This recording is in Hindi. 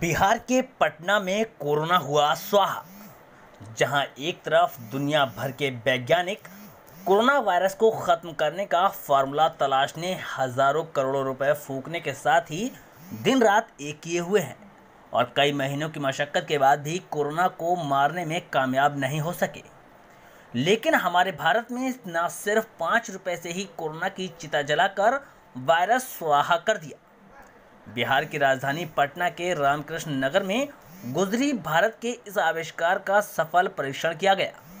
बिहार के पटना में कोरोना हुआ स्वाहा जहां एक तरफ दुनिया भर के वैज्ञानिक कोरोना वायरस को ख़त्म करने का फार्मूला तलाशने हज़ारों करोड़ों रुपए फूकने के साथ ही दिन रात एक किए हुए हैं और कई महीनों की मशक्क़त के बाद भी कोरोना को मारने में कामयाब नहीं हो सके लेकिन हमारे भारत में न सिर्फ पाँच रुपये से ही कोरोना की चिता जलाकर वायरस स्वाहा कर दिया बिहार की राजधानी पटना के रामकृष्ण नगर में गुजरी भारत के इस आविष्कार का सफल परीक्षण किया गया